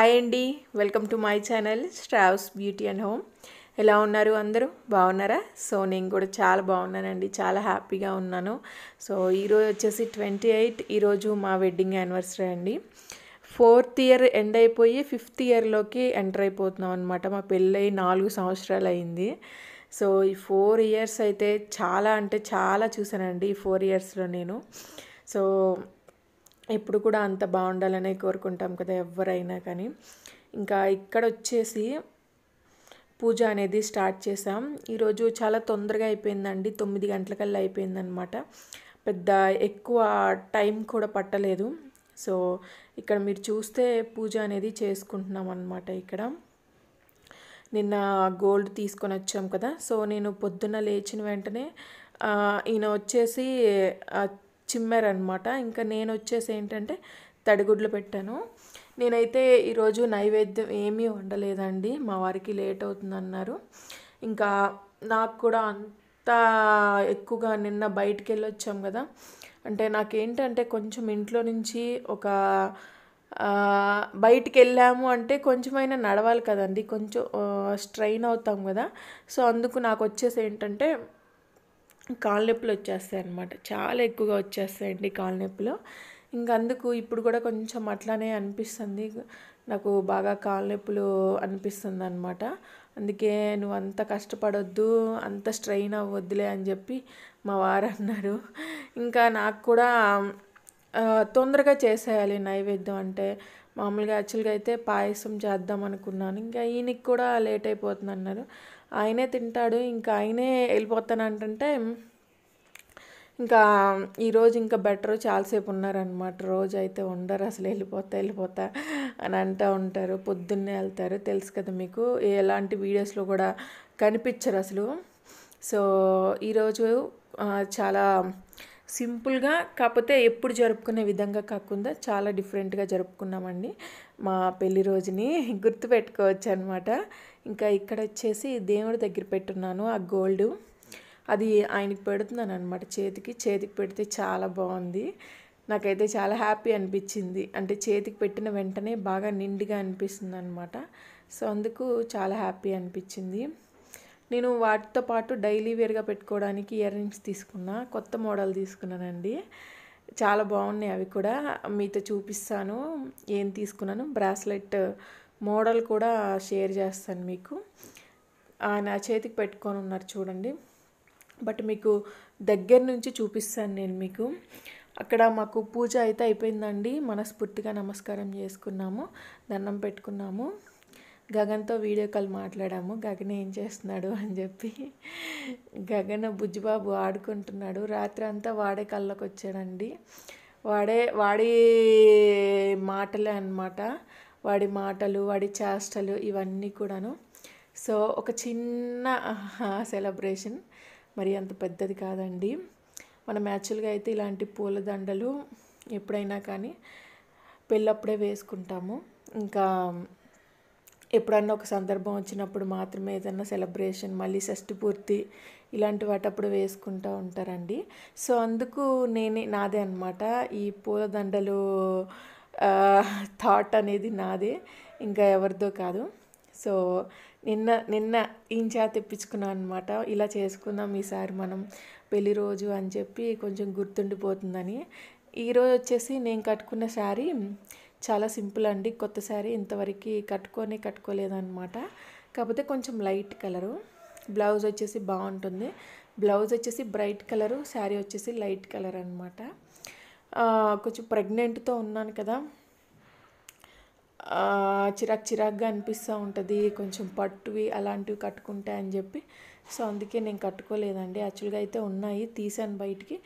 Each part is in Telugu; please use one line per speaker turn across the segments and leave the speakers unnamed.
హాయ్ అండి వెల్కమ్ టు మై ఛానల్ స్ట్రావ్స్ బ్యూటీ అండ్ హోమ్ ఎలా ఉన్నారు అందరూ బాగున్నారా సో నేను కూడా చాలా బాగున్నానండి చాలా హ్యాపీగా ఉన్నాను సో ఈరోజు వచ్చేసి ట్వంటీ ఎయిట్ ఈరోజు మా వెడ్డింగ్ యానివర్సరీ అండి ఫోర్త్ ఇయర్ ఎండ్ అయిపోయి ఫిఫ్త్ ఇయర్లోకి ఎంటర్ అయిపోతున్నాం అనమాట మా పెళ్ళై నాలుగు సంవత్సరాలు అయింది సో ఈ ఫోర్ ఇయర్స్ అయితే చాలా అంటే చాలా చూసానండి ఈ ఫోర్ ఇయర్స్లో నేను సో ఎప్పుడు కూడా అంత బాగుండాలనే కోరుకుంటాం కదా ఎవరైనా కానీ ఇంకా ఇక్కడ వచ్చేసి పూజ అనేది స్టార్ట్ చేసాం ఈరోజు చాలా తొందరగా అయిపోయిందండి తొమ్మిది గంటలకల్లా అయిపోయిందనమాట పెద్ద ఎక్కువ టైం కూడా పట్టలేదు సో ఇక్కడ మీరు చూస్తే పూజ అనేది చేసుకుంటున్నాం అనమాట ఇక్కడ నిన్న గోల్డ్ తీసుకొని వచ్చాం కదా సో నేను పొద్దున్న లేచిన వెంటనే ఈయన వచ్చేసి చిమ్మారనమాట ఇంకా నేను వచ్చేసి ఏంటంటే తడిగుడ్లు పెట్టాను నేనైతే ఈరోజు నైవేద్యం ఏమీ వండలేదండి మా వారికి లేట్ అవుతుందన్నారు ఇంకా నాకు కూడా అంత ఎక్కువగా నిన్న బయటికి వెళ్ళొచ్చాం కదా అంటే నాకేంటంటే కొంచెం ఇంట్లో నుంచి ఒక బయటికి వెళ్ళాము అంటే కొంచెమైనా నడవాలి కదండి కొంచెం స్ట్రైన్ అవుతాం కదా సో అందుకు నాకు వచ్చేసి ఏంటంటే నొప్పులు వచ్చేస్తాయి అనమాట చాలా ఎక్కువగా వచ్చేస్తాయండి కాళ్ళనొప్పులు అందుకు ఇప్పుడు కూడా కొంచెం అట్లానే అనిపిస్తుంది నాకు బాగా కాళ్ళనొప్పులు అనిపిస్తుంది అనమాట అందుకే నువ్వు అంత కష్టపడొద్దు అంత స్ట్రెయిన్ అవ్వద్దులే అని చెప్పి మా వారు అన్నారు ఇంకా నాకు కూడా తొందరగా చేసేయాలి నైవేద్యం అంటే మామూలుగా యాక్చువల్గా అయితే పాయసం చేద్దాం అనుకున్నాను ఇంకా ఈయనకి కూడా లేట్ అయిపోతుంది అన్నారు ఆయనే తింటాడు ఇంకా ఆయనే వెళ్ళిపోతానంటుంటే ఇంకా ఈరోజు ఇంకా బెటర్ చాలాసేపు ఉన్నారనమాట రోజు అయితే ఉండరు అసలు వెళ్ళిపోతా వెళ్ళిపోతా అని అంటూ ఉంటారు పొద్దున్నే వెళ్తారు తెలుసు కదా మీకు ఎలాంటి వీడియోస్లో కూడా కనిపించరు అసలు సో ఈరోజు చాలా సింపుల్గా కాకపోతే ఎప్పుడు జరుపుకునే విధంగా కాకుండా చాలా డిఫరెంట్గా జరుపుకున్నామండి మా పెళ్లి రోజుని గుర్తుపెట్టుకోవచ్చు అనమాట ఇంకా ఇక్కడ వచ్చేసి దేవుడి దగ్గర పెట్టున్నాను ఆ గోల్డ్ అది ఆయనకి పెడుతున్నాను అనమాట చేతికి చేతికి పెడితే చాలా బాగుంది నాకైతే చాలా హ్యాపీ అనిపించింది అంటే చేతికి పెట్టిన వెంటనే బాగా నిండుగా అనిపిస్తుంది అనమాట సో అందుకు చాలా హ్యాపీ అనిపించింది నేను వాటితో పాటు డైలీ వేర్గా పెట్టుకోవడానికి ఇయర్ రింగ్స్ తీసుకున్నా కొత్త మోడల్ తీసుకున్నానండి చాలా బాగున్నాయి అవి కూడా మీతో చూపిస్తాను ఏం తీసుకున్నాను బ్రాస్లెట్ మోడల్ కూడా షేర్ చేస్తాను మీకు నా చేతికి పెట్టుకొని ఉన్నారు చూడండి బట్ మీకు దగ్గర నుంచి చూపిస్తాను నేను మీకు అక్కడ మాకు పూజ అయితే అయిపోయిందండి మనస్ఫూర్తిగా నమస్కారం చేసుకున్నాము దండం పెట్టుకున్నాము గగన్తో వీడియో కాల్ మాట్లాడాము గగన్ ఏం చేస్తున్నాడు అని చెప్పి గగన్ బుజ్జిబాబు ఆడుకుంటున్నాడు రాత్రి అంతా వాడే కళ్ళకు వచ్చాడండి వాడే వాడి మాటలే అనమాట వాడి మాటలు వాడి చేష్టలు ఇవన్నీ కూడాను సో ఒక చిన్న సెలబ్రేషన్ మరి అంత పెద్దది కాదండి మన యాక్చువల్గా అయితే ఇలాంటి పూలదండలు ఎప్పుడైనా కానీ పెళ్ళప్పుడే వేసుకుంటాము ఇంకా ఎప్పుడన్నా ఒక సందర్భం వచ్చినప్పుడు మాత్రమే ఏదన్నా సెలబ్రేషన్ మళ్ళీ షష్టి పూర్తి ఇలాంటి వాటప్పుడు వేసుకుంటూ ఉంటారండి సో అందుకు నేనే నాదే అనమాట ఈ పూలదండలు థాట్ అనేది నాదే ఇంకా ఎవరిదో కాదు సో నిన్న నిన్న ఇంచా తెప్పించుకున్నాను అనమాట ఇలా చేసుకుందాం ఈసారి మనం పెళ్లి రోజు అని చెప్పి కొంచెం గుర్తుండిపోతుందని ఈరోజు వచ్చేసి నేను కట్టుకున్న శారీ చాలా సింపుల్ అండి కొత్త శారీ ఇంతవరకు కట్టుకొని కట్టుకోలేదన్నమాట కాకపోతే కొంచెం లైట్ కలరు బ్లౌజ్ వచ్చేసి బాగుంటుంది బ్లౌజ్ వచ్చేసి బ్రైట్ కలరు శారీ వచ్చేసి లైట్ కలర్ అనమాట కొంచెం ప్రెగ్నెంట్తో ఉన్నాను కదా చిరాక్ చిరాక్గా అనిపిస్తూ ఉంటుంది కొంచెం పట్టువి అలాంటివి కట్టుకుంటాయని చెప్పి సో అందుకే నేను కట్టుకోలేదండి యాక్చువల్గా అయితే ఉన్నాయి తీసాను బయటికి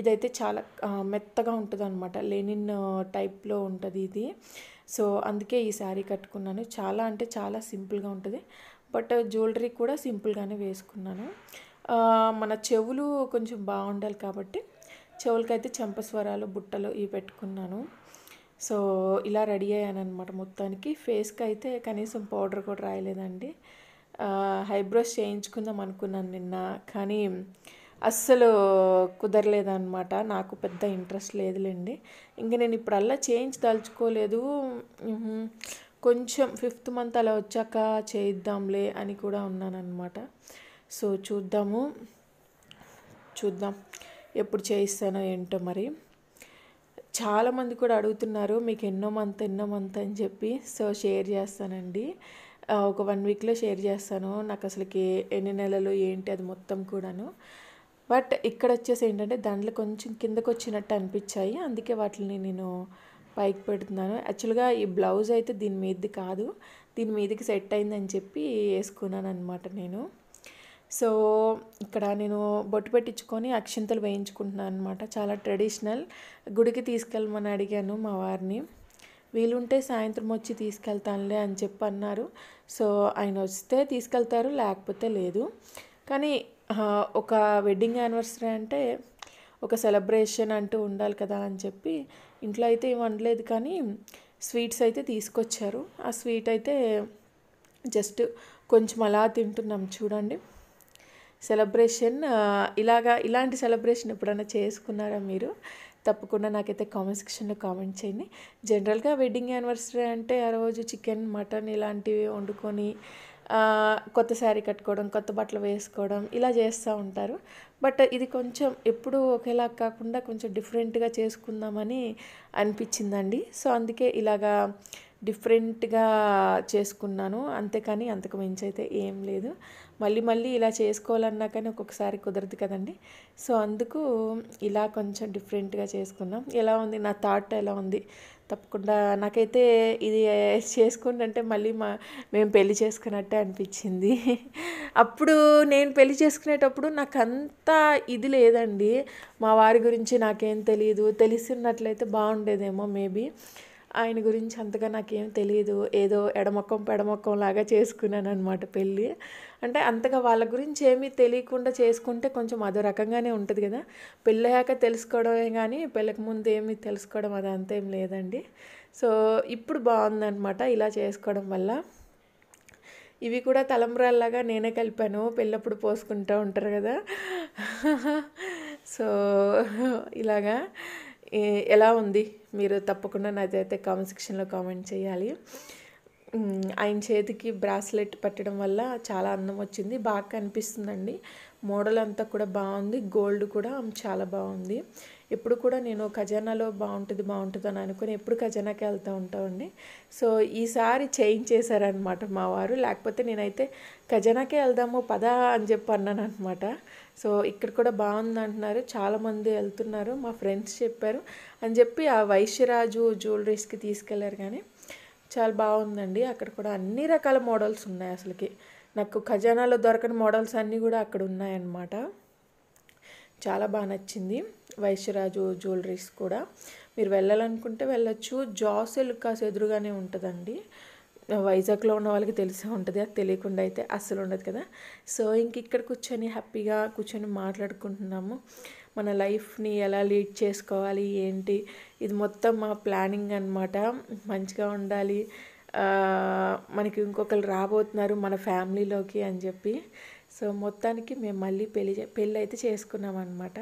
ఇదైతే చాలా మెత్తగా ఉంటుంది అనమాట లెనిన్ టైప్లో ఉంటుంది ఇది సో అందుకే ఈ శారీ కట్టుకున్నాను చాలా అంటే చాలా సింపుల్గా ఉంటుంది బట్ జ్యువెలరీ కూడా సింపుల్గానే వేసుకున్నాను మన చెవులు కొంచెం బాగుండాలి కాబట్టి చెవులకైతే చెంపస్వరాలు బుట్టలు ఇవి పెట్టుకున్నాను సో ఇలా రెడీ అయ్యాను అనమాట మొత్తానికి ఫేస్కి అయితే కనీసం పౌడర్ కూడా రాయలేదండి హైబ్రోస్ చేయించుకుందాం అనుకున్నాను నిన్న కానీ అస్సలు కుదరలేదన్నమాట నాకు పెద్ద ఇంట్రెస్ట్ లేదులేండి ఇంకా నేను ఇప్పుడల్లా చేయించదలుచుకోలేదు కొంచెం ఫిఫ్త్ మంత్ అలా వచ్చాక చేయిద్దాంలే అని కూడా ఉన్నానన్నమాట సో చూద్దాము చూద్దాం ఎప్పుడు చేయిస్తానో ఏంటో మరి చాలామంది కూడా అడుగుతున్నారు మీకు ఎన్నో మంత్ ఎన్నో మంత్ అని చెప్పి సో షేర్ చేస్తానండి ఒక వన్ వీక్లో షేర్ చేస్తాను నాకు అసలుకి ఎన్ని నెలలు ఏంటి అది మొత్తం కూడాను బట్ ఇక్కడ వచ్చేసి ఏంటంటే దాంట్లో కొంచెం కిందకు వచ్చినట్టు అనిపించాయి అందుకే వాటిని నేను పైకి పెడుతున్నాను యాక్చువల్గా ఈ బ్లౌజ్ అయితే దీని మీదది కాదు దీని మీదకి సెట్ అయిందని చెప్పి వేసుకున్నాను అనమాట నేను సో ఇక్కడ నేను బొట్టు పెట్టించుకొని అక్షింతలు వేయించుకుంటున్నాను అనమాట చాలా ట్రెడిషనల్ గుడికి తీసుకెళ్ళమని అడిగాను మా వారిని వీలుంటే సాయంత్రం వచ్చి తీసుకెళ్తానులే అని చెప్పి అన్నారు సో ఆయన వస్తే తీసుకెళ్తారు లేకపోతే లేదు కానీ ఒక వెడ్డింగ్ యానివర్సరీ అంటే ఒక సెలబ్రేషన్ అంటూ ఉండాలి కదా అని చెప్పి ఇంట్లో అయితే ఏం వండలేదు కానీ స్వీట్స్ అయితే తీసుకొచ్చారు ఆ స్వీట్ అయితే జస్ట్ కొంచెం అలా తింటున్నాం చూడండి సెలబ్రేషన్ ఇలాగా ఇలాంటి సెలబ్రేషన్ ఎప్పుడైనా చేసుకున్నారా మీరు తప్పకుండా నాకైతే కామెంట్ సెక్షన్లో కామెంట్ చేయండి జనరల్గా వెడ్డింగ్ యానివర్సరీ అంటే ఆ రోజు చికెన్ మటన్ ఇలాంటివి వండుకొని కొత్త శారీ కట్టుకోవడం కొత్త బట్టలు వేసుకోవడం ఇలా చేస్తూ ఉంటారు బట్ ఇది కొంచెం ఎప్పుడు ఒకేలా కాకుండా కొంచెం డిఫరెంట్గా చేసుకుందామని అనిపించిందండి సో అందుకే ఇలాగా డిఫరెంట్గా చేసుకున్నాను అంతేకాని అంతకు మించి అయితే ఏం లేదు మళ్ళీ మళ్ళీ ఇలా చేసుకోవాలన్నా కానీ ఒక్కొక్కసారి కుదరదు కదండి సో అందుకు ఇలా కొంచెం డిఫరెంట్గా చేసుకున్నాం ఎలా ఉంది నా థాట్ ఎలా ఉంది తప్పకుండా నాకైతే ఇది చేసుకుంటుంటే మళ్ళీ మా మేము పెళ్లి చేసుకున్నట్టే అనిపించింది అప్పుడు నేను పెళ్లి చేసుకునేటప్పుడు నాకు అంత ఇది లేదండి మా వారి గురించి నాకేం తెలియదు తెలిసి ఉన్నట్లయితే బాగుండేదేమో మేబీ ఆయన గురించి అంతగా నాకేం తెలియదు ఏదో ఎడమొక్కం పెడమొక్కం లాగా చేసుకున్నాను అనమాట పెళ్ళి అంటే అంతగా వాళ్ళ గురించి ఏమీ తెలియకుండా చేసుకుంటే కొంచెం అదో రకంగానే ఉంటుంది కదా పెళ్ళయ్యాక తెలుసుకోవడమే కానీ పెళ్ళక ముందు ఏమీ తెలుసుకోవడం అది అంతేం లేదండి సో ఇప్పుడు బాగుందనమాట ఇలా చేసుకోవడం వల్ల ఇవి కూడా తలంబ్రాల్లాగా నేనే కలిపాను పెళ్ళప్పుడు పోసుకుంటూ ఉంటారు కదా సో ఇలాగా ఎలా ఉంది మీరు తప్పకుండా నాదైతే కామెంట్ సెక్షన్లో కామెంట్ చేయాలి ఆయన చేతికి బ్రాస్లెట్ పెట్టడం వల్ల చాలా అందం వచ్చింది బాగా కనిపిస్తుందండి మోడల్ అంతా కూడా బాగుంది గోల్డ్ కూడా చాలా బాగుంది ఎప్పుడు కూడా నేను ఖజానాలో బాగుంటుంది బాగుంటుంది అని అనుకుని ఎప్పుడు ఖజానాకి వెళ్తూ ఉంటామండి సో ఈసారి చేంజ్ చేశారనమాట మా వారు లేకపోతే నేనైతే ఖజానాకే వెళ్దాము పదా అని చెప్పి అన్నాను అనమాట సో ఇక్కడ కూడా బాగుంది అంటున్నారు చాలామంది వెళ్తున్నారు మా ఫ్రెండ్స్ చెప్పారు అని చెప్పి ఆ వైశ్యరాజు జ్యువెలరీస్కి తీసుకెళ్లారు కానీ చాలా బాగుందండి అక్కడ కూడా అన్ని రకాల మోడల్స్ ఉన్నాయి అసలుకి నాకు ఖజానాలో దొరకని మోడల్స్ అన్నీ కూడా అక్కడ ఉన్నాయన్నమాట చాలా బాగా నచ్చింది వైశ్యరాజు జ్యువెలరీస్ కూడా మీరు వెళ్ళాలనుకుంటే వెళ్ళచ్చు జాస్ ఎలుకాస్ ఎదురుగానే ఉంటుందండి వైజాగ్లో ఉన్న వాళ్ళకి తెలిసే ఉంటుంది అది తెలియకుండా అయితే అస్సలు ఉండదు కదా సో ఇంక ఇక్కడ కూర్చొని హ్యాపీగా కూర్చొని మాట్లాడుకుంటున్నాము మన లైఫ్ని ఎలా లీడ్ చేసుకోవాలి ఏంటి ఇది మొత్తం మా ప్లానింగ్ అనమాట మంచిగా ఉండాలి మనకి ఇంకొకరు రాబోతున్నారు మన ఫ్యామిలీలోకి అని చెప్పి సో మొత్తానికి మేము మళ్ళీ పెళ్ళి పెళ్ళి అయితే చేసుకున్నాం అనమాట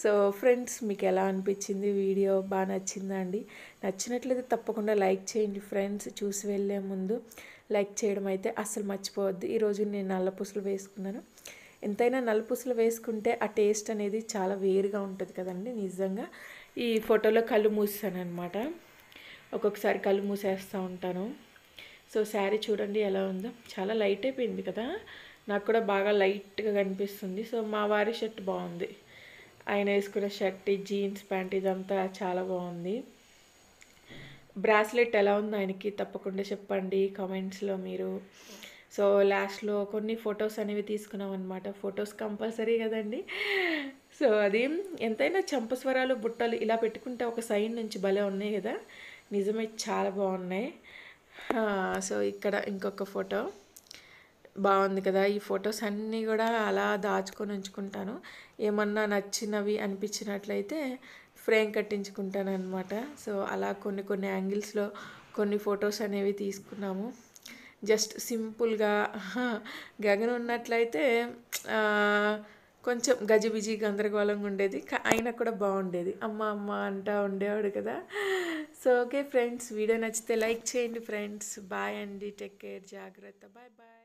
సో ఫ్రెండ్స్ మీకు ఎలా అనిపించింది వీడియో బాగా నచ్చిందా అండి నచ్చినట్లయితే తప్పకుండా లైక్ చేయండి ఫ్రెండ్స్ చూసి వెళ్ళే ముందు లైక్ చేయడం అయితే అస్సలు మర్చిపోవద్దు ఈరోజు నేను నల్లపూసలు వేసుకున్నాను ఎంతైనా నలుపూసలు వేసుకుంటే ఆ టేస్ట్ అనేది చాలా వేరుగా ఉంటుంది కదండి నిజంగా ఈ ఫోటోలో కళ్ళు మూసాను అనమాట ఒక్కొక్కసారి కళ్ళు మూసేస్తూ ఉంటాను సో శారీ చూడండి ఎలా ఉందో చాలా లైట్ అయిపోయింది కదా నాకు కూడా బాగా లైట్గా కనిపిస్తుంది సో మా వారి షర్ట్ బాగుంది ఆయన వేసుకున్న షర్ట్ జీన్స్ ప్యాంట్ ఇదంతా చాలా బాగుంది బ్రాస్లెట్ ఎలా ఉంది ఆయనకి తప్పకుండా చెప్పండి కామెంట్స్లో మీరు సో లాస్ట్లో కొన్ని ఫొటోస్ అనేవి తీసుకున్నాం అనమాట ఫొటోస్ కంపల్సరీ కదండి సో అది ఎంతైనా చంపస్వరాలు బుట్టలు ఇలా పెట్టుకుంటే ఒక సైడ్ నుంచి భలే ఉన్నాయి కదా నిజమే చాలా బాగున్నాయి సో ఇక్కడ ఇంకొక ఫోటో బాగుంది కదా ఈ ఫొటోస్ అన్నీ కూడా అలా దాచుకొని ఉంచుకుంటాను ఏమన్నా నచ్చినవి అనిపించినట్లయితే ఫ్రేమ్ కట్టించుకుంటాను అనమాట సో అలా కొన్ని కొన్ని యాంగిల్స్లో కొన్ని ఫొటోస్ అనేవి తీసుకున్నాము జస్ట్ సింపుల్గా గగన్ ఉన్నట్లయితే కొంచెం గజిబిజి గందరగోళంగా ఉండేది అయినా కూడా బాగుండేది అమ్మ అమ్మ అంటా ఉండేవాడు కదా సో ఓకే ఫ్రెండ్స్ వీడియో నచ్చితే లైక్ చేయండి ఫ్రెండ్స్ బాయ్ అండి టేక్ కేర్ జాగ్రత్త బాయ్ బాయ్